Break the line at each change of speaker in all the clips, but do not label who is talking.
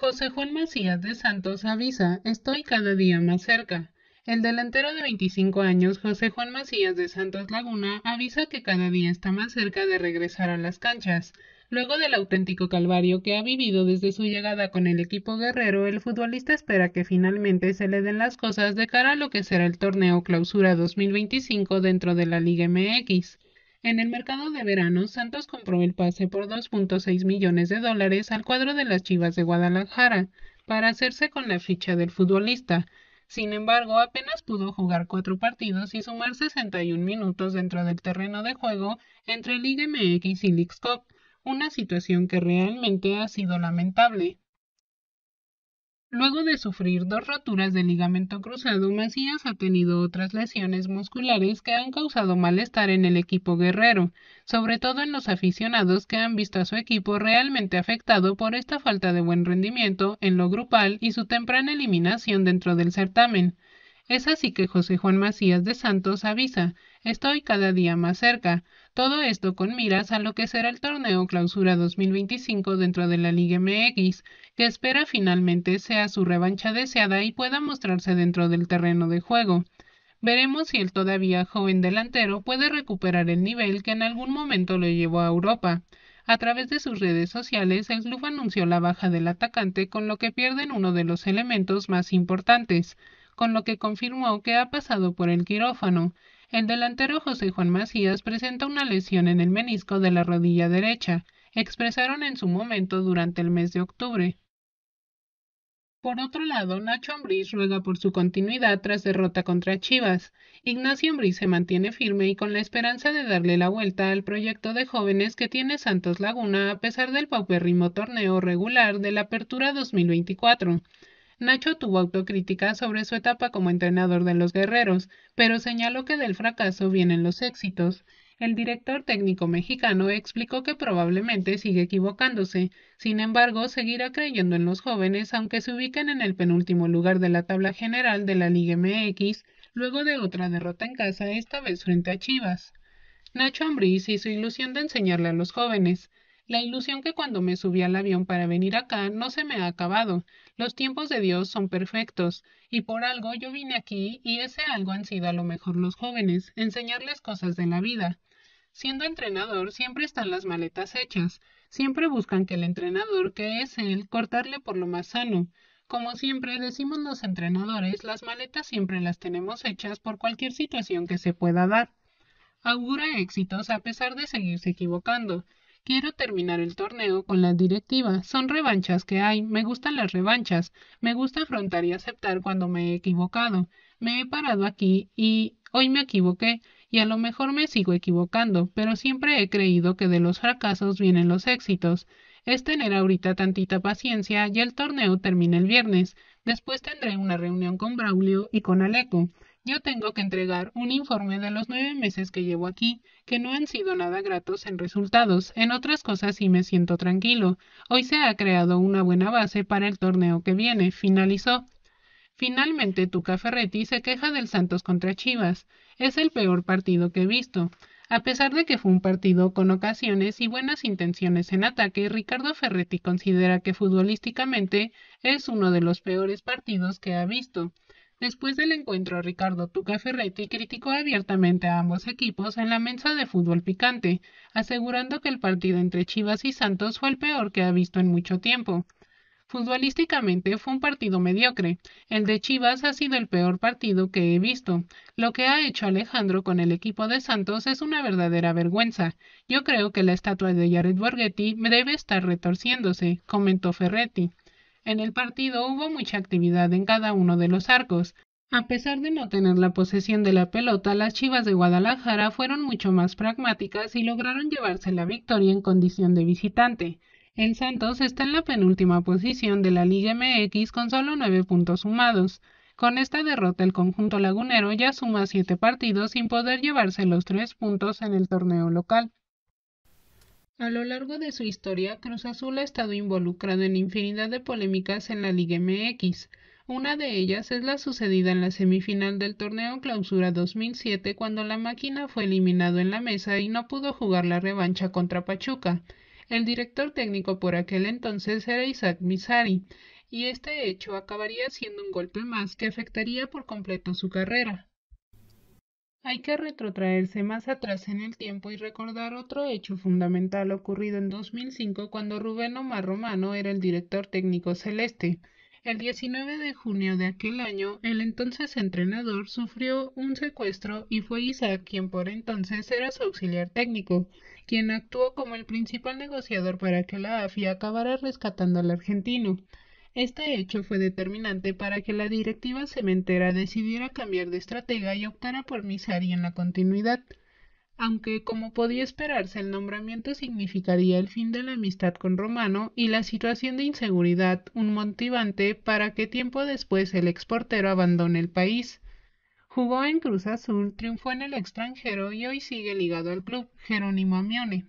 José Juan Macías de Santos avisa, estoy cada día más cerca. El delantero de 25 años, José Juan Macías de Santos Laguna, avisa que cada día está más cerca de regresar a las canchas. Luego del auténtico calvario que ha vivido desde su llegada con el equipo guerrero, el futbolista espera que finalmente se le den las cosas de cara a lo que será el torneo Clausura 2025 dentro de la Liga MX. En el mercado de verano, Santos compró el pase por 2.6 millones de dólares al cuadro de las Chivas de Guadalajara para hacerse con la ficha del futbolista. Sin embargo, apenas pudo jugar cuatro partidos y sumar 61 minutos dentro del terreno de juego entre Liga MX y League una situación que realmente ha sido lamentable. Luego de sufrir dos roturas de ligamento cruzado, Macías ha tenido otras lesiones musculares que han causado malestar en el equipo guerrero, sobre todo en los aficionados que han visto a su equipo realmente afectado por esta falta de buen rendimiento en lo grupal y su temprana eliminación dentro del certamen. Es así que José Juan Macías de Santos avisa, estoy cada día más cerca. Todo esto con miras a lo que será el torneo Clausura 2025 dentro de la Liga MX, que espera finalmente sea su revancha deseada y pueda mostrarse dentro del terreno de juego. Veremos si el todavía joven delantero puede recuperar el nivel que en algún momento lo llevó a Europa. A través de sus redes sociales, el club anunció la baja del atacante, con lo que pierden uno de los elementos más importantes con lo que confirmó que ha pasado por el quirófano. El delantero José Juan Macías presenta una lesión en el menisco de la rodilla derecha, expresaron en su momento durante el mes de octubre. Por otro lado, Nacho Ambriz ruega por su continuidad tras derrota contra Chivas. Ignacio Ambriz se mantiene firme y con la esperanza de darle la vuelta al proyecto de jóvenes que tiene Santos Laguna a pesar del paupérrimo torneo regular de la Apertura 2024. Nacho tuvo autocrítica sobre su etapa como entrenador de los guerreros, pero señaló que del fracaso vienen los éxitos. El director técnico mexicano explicó que probablemente sigue equivocándose, sin embargo, seguirá creyendo en los jóvenes aunque se ubiquen en el penúltimo lugar de la tabla general de la Liga MX, luego de otra derrota en casa, esta vez frente a Chivas. Nacho Ambriz hizo ilusión de enseñarle a los jóvenes. La ilusión que cuando me subí al avión para venir acá no se me ha acabado. Los tiempos de Dios son perfectos, y por algo yo vine aquí y ese algo han sido a lo mejor los jóvenes, enseñarles cosas de la vida. Siendo entrenador siempre están las maletas hechas, siempre buscan que el entrenador, que es él, cortarle por lo más sano. Como siempre decimos los entrenadores, las maletas siempre las tenemos hechas por cualquier situación que se pueda dar. Augura éxitos a pesar de seguirse equivocando, Quiero terminar el torneo con la directiva, Son revanchas que hay. Me gustan las revanchas. Me gusta afrontar y aceptar cuando me he equivocado. Me he parado aquí y hoy me equivoqué y a lo mejor me sigo equivocando, pero siempre he creído que de los fracasos vienen los éxitos. Es tener ahorita tantita paciencia y el torneo termina el viernes. Después tendré una reunión con Braulio y con Aleco. Yo tengo que entregar un informe de los nueve meses que llevo aquí, que no han sido nada gratos en resultados. En otras cosas sí me siento tranquilo. Hoy se ha creado una buena base para el torneo que viene, finalizó. Finalmente, Tuca Ferretti se queja del Santos contra Chivas. Es el peor partido que he visto. A pesar de que fue un partido con ocasiones y buenas intenciones en ataque, Ricardo Ferretti considera que futbolísticamente es uno de los peores partidos que ha visto. Después del encuentro, Ricardo Tuca Ferretti criticó abiertamente a ambos equipos en la mesa de fútbol picante, asegurando que el partido entre Chivas y Santos fue el peor que ha visto en mucho tiempo. Futbolísticamente fue un partido mediocre. El de Chivas ha sido el peor partido que he visto. Lo que ha hecho Alejandro con el equipo de Santos es una verdadera vergüenza. Yo creo que la estatua de Jared Borghetti debe estar retorciéndose, comentó Ferretti. En el partido hubo mucha actividad en cada uno de los arcos. A pesar de no tener la posesión de la pelota, las Chivas de Guadalajara fueron mucho más pragmáticas y lograron llevarse la victoria en condición de visitante. El Santos está en la penúltima posición de la Liga MX con solo nueve puntos sumados. Con esta derrota el conjunto lagunero ya suma siete partidos sin poder llevarse los tres puntos en el torneo local. A lo largo de su historia, Cruz Azul ha estado involucrado en infinidad de polémicas en la Liga MX. Una de ellas es la sucedida en la semifinal del torneo Clausura 2007 cuando la máquina fue eliminado en la mesa y no pudo jugar la revancha contra Pachuca. El director técnico por aquel entonces era Isaac Misari, y este hecho acabaría siendo un golpe más que afectaría por completo su carrera. Hay que retrotraerse más atrás en el tiempo y recordar otro hecho fundamental ocurrido en 2005 cuando Rubén Omar Romano era el director técnico celeste. El 19 de junio de aquel año, el entonces entrenador sufrió un secuestro y fue Isaac quien por entonces era su auxiliar técnico, quien actuó como el principal negociador para que la AFI acabara rescatando al argentino. Este hecho fue determinante para que la directiva cementera decidiera cambiar de estratega y optara por Misari en la continuidad, aunque como podía esperarse el nombramiento significaría el fin de la amistad con Romano y la situación de inseguridad un motivante para que tiempo después el exportero abandone el país. Jugó en Cruz Azul, triunfó en el extranjero y hoy sigue ligado al club Jerónimo Amione.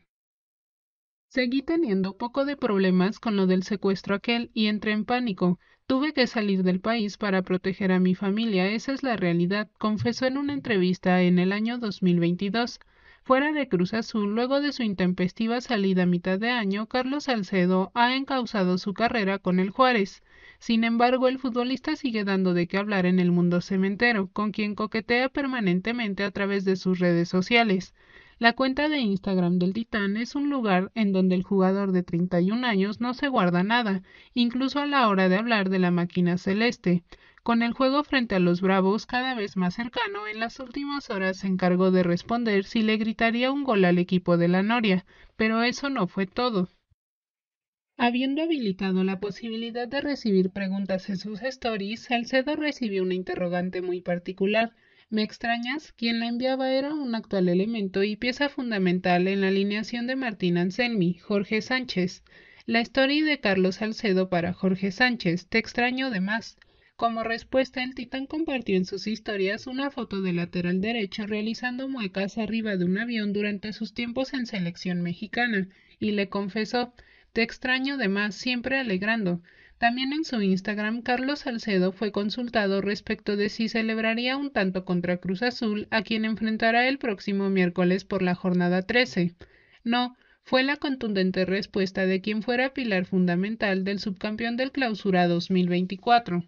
Seguí teniendo poco de problemas con lo del secuestro aquel y entré en pánico. Tuve que salir del país para proteger a mi familia, esa es la realidad, confesó en una entrevista en el año 2022. Fuera de Cruz Azul, luego de su intempestiva salida a mitad de año, Carlos Salcedo ha encauzado su carrera con el Juárez. Sin embargo, el futbolista sigue dando de qué hablar en el mundo cementero, con quien coquetea permanentemente a través de sus redes sociales. La cuenta de Instagram del Titán es un lugar en donde el jugador de 31 años no se guarda nada, incluso a la hora de hablar de la máquina celeste. Con el juego frente a los Bravos cada vez más cercano, en las últimas horas se encargó de responder si le gritaría un gol al equipo de la Noria, pero eso no fue todo. Habiendo habilitado la posibilidad de recibir preguntas en sus stories, Salcedo recibió una interrogante muy particular. Me extrañas, quien la enviaba era un actual elemento y pieza fundamental en la alineación de Martín Anselmi, Jorge Sánchez. La historia de Carlos Salcedo para Jorge Sánchez, Te extraño de más. Como respuesta, el titán compartió en sus historias una foto de lateral derecho realizando muecas arriba de un avión durante sus tiempos en selección mexicana, y le confesó, te extraño de más, siempre alegrando. También en su Instagram, Carlos Salcedo fue consultado respecto de si celebraría un tanto contra Cruz Azul, a quien enfrentará el próximo miércoles por la jornada 13. No, fue la contundente respuesta de quien fuera pilar fundamental del subcampeón del Clausura 2024.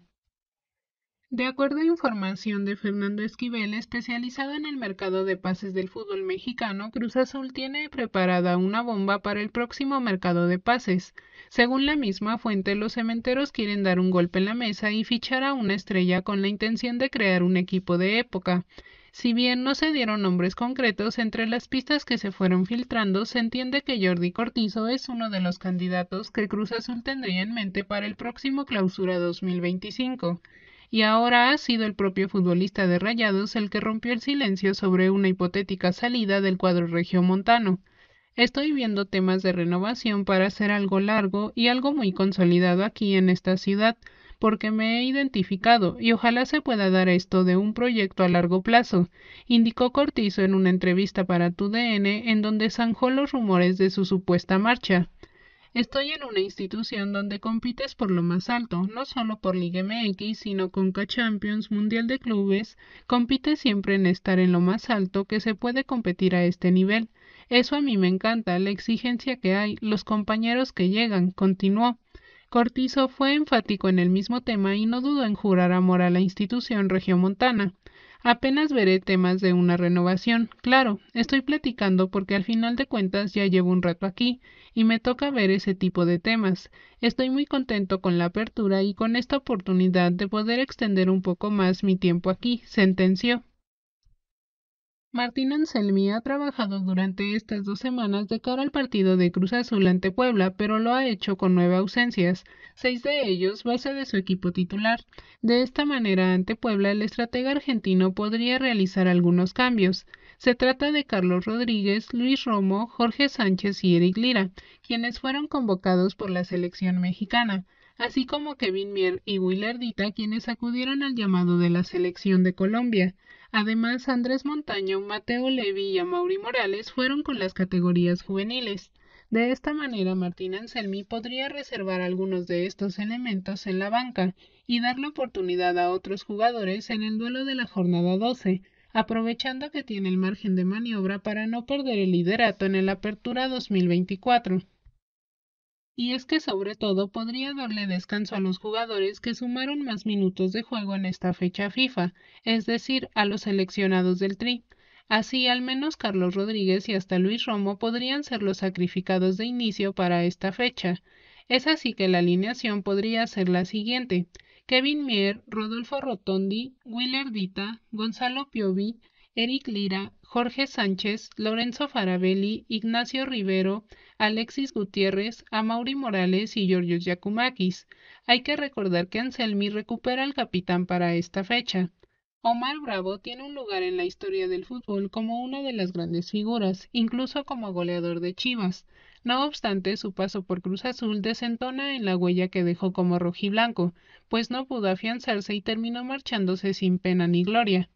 De acuerdo a información de Fernando Esquivel, especializado en el mercado de pases del fútbol mexicano, Cruz Azul tiene preparada una bomba para el próximo mercado de pases. Según la misma fuente, los cementeros quieren dar un golpe en la mesa y fichar a una estrella con la intención de crear un equipo de época. Si bien no se dieron nombres concretos entre las pistas que se fueron filtrando, se entiende que Jordi Cortizo es uno de los candidatos que Cruz Azul tendría en mente para el próximo clausura 2025 y ahora ha sido el propio futbolista de Rayados el que rompió el silencio sobre una hipotética salida del cuadro regiomontano. Estoy viendo temas de renovación para hacer algo largo y algo muy consolidado aquí en esta ciudad, porque me he identificado y ojalá se pueda dar esto de un proyecto a largo plazo, indicó Cortizo en una entrevista para TUDN en donde zanjó los rumores de su supuesta marcha. Estoy en una institución donde compites por lo más alto, no solo por Liga MX, sino con Champions, Mundial de Clubes, compites siempre en estar en lo más alto que se puede competir a este nivel. Eso a mí me encanta, la exigencia que hay, los compañeros que llegan, continuó. Cortizo fue enfático en el mismo tema y no dudó en jurar amor a la institución regiomontana. Apenas veré temas de una renovación. Claro, estoy platicando porque al final de cuentas ya llevo un rato aquí y me toca ver ese tipo de temas. Estoy muy contento con la apertura y con esta oportunidad de poder extender un poco más mi tiempo aquí, sentenció. Martín Anselmi ha trabajado durante estas dos semanas de cara al partido de Cruz Azul ante Puebla, pero lo ha hecho con nueve ausencias, seis de ellos base de su equipo titular. De esta manera, ante Puebla, el estratega argentino podría realizar algunos cambios. Se trata de Carlos Rodríguez, Luis Romo, Jorge Sánchez y Eric Lira, quienes fueron convocados por la selección mexicana así como Kevin Mier y Willardita, quienes acudieron al llamado de la selección de Colombia. Además, Andrés Montaño, Mateo Levi y Amaury Morales fueron con las categorías juveniles. De esta manera, Martín Anselmi podría reservar algunos de estos elementos en la banca y dar la oportunidad a otros jugadores en el duelo de la jornada 12, aprovechando que tiene el margen de maniobra para no perder el liderato en el Apertura 2024 y es que sobre todo podría darle descanso a los jugadores que sumaron más minutos de juego en esta fecha FIFA, es decir, a los seleccionados del Tri. Así al menos Carlos Rodríguez y hasta Luis Romo podrían ser los sacrificados de inicio para esta fecha. Es así que la alineación podría ser la siguiente. Kevin Mier, Rodolfo Rotondi, Willer Gonzalo Piovi, Eric Lira, Jorge Sánchez, Lorenzo Farabelli, Ignacio Rivero, Alexis Gutiérrez, Amaury Morales y Georgios Yakumakis. Hay que recordar que Anselmi recupera al capitán para esta fecha. Omar Bravo tiene un lugar en la historia del fútbol como una de las grandes figuras, incluso como goleador de Chivas. No obstante, su paso por Cruz Azul desentona en la huella que dejó como rojiblanco, pues no pudo afianzarse y terminó marchándose sin pena ni gloria.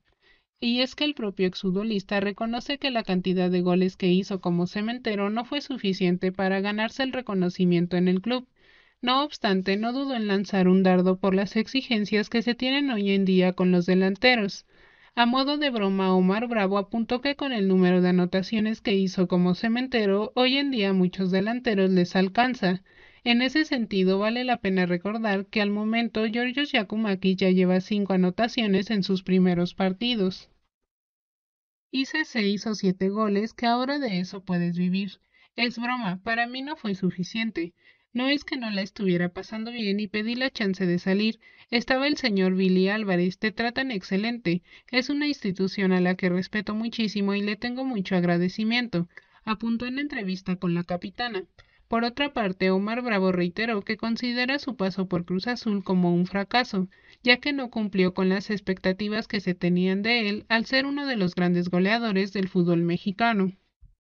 Y es que el propio exudolista reconoce que la cantidad de goles que hizo como cementero no fue suficiente para ganarse el reconocimiento en el club. No obstante, no dudó en lanzar un dardo por las exigencias que se tienen hoy en día con los delanteros. A modo de broma, Omar Bravo apuntó que con el número de anotaciones que hizo como cementero, hoy en día muchos delanteros les alcanza. En ese sentido, vale la pena recordar que al momento Giorgio Giacomacchi ya lleva cinco anotaciones en sus primeros partidos. Hice seis o siete goles que ahora de eso puedes vivir. Es broma, para mí no fue suficiente. No es que no la estuviera pasando bien y pedí la chance de salir. Estaba el señor Billy Álvarez, te tratan excelente. Es una institución a la que respeto muchísimo y le tengo mucho agradecimiento. Apuntó en entrevista con la capitana. Por otra parte, Omar Bravo reiteró que considera su paso por Cruz Azul como un fracaso, ya que no cumplió con las expectativas que se tenían de él al ser uno de los grandes goleadores del fútbol mexicano.